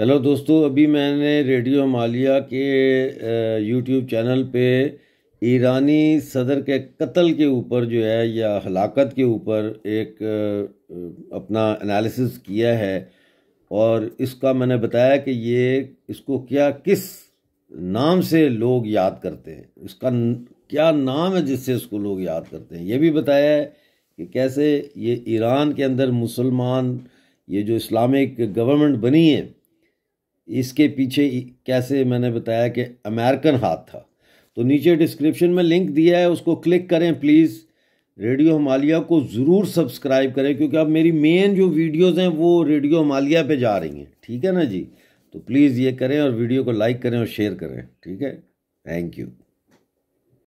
hello दोस्तों अभी मैंने रेडियो मालिया के यूट्यूब चैनल पे ईरानी सदर के कत्ल के ऊपर जो है या हलाकत के ऊपर एक अपना एनालिसिस किया है और इसका मैंने बताया कि ये इसको क्या किस नाम से लोग याद करते हैं इसका क्या नाम है जिससे इसको लोग याद करते हैं ये भी बताया है कि कैसे ये ईरान के अंदर मुसलमान ये जो इस्लामिक गवर्नमेंट बनी है इसके पीछे कैसे मैंने बताया कि अमेरिकन हाथ था तो नीचे डिस्क्रिप्शन में लिंक दिया है उसको क्लिक करें प्लीज़ रेडियो हमालिया को ज़रूर सब्सक्राइब करें क्योंकि अब मेरी मेन जो वीडियोज़ हैं वो रेडियो हमालिया पे जा रही हैं ठीक है ना जी तो प्लीज़ ये करें और वीडियो को लाइक करें और शेयर करें ठीक है थैंक यू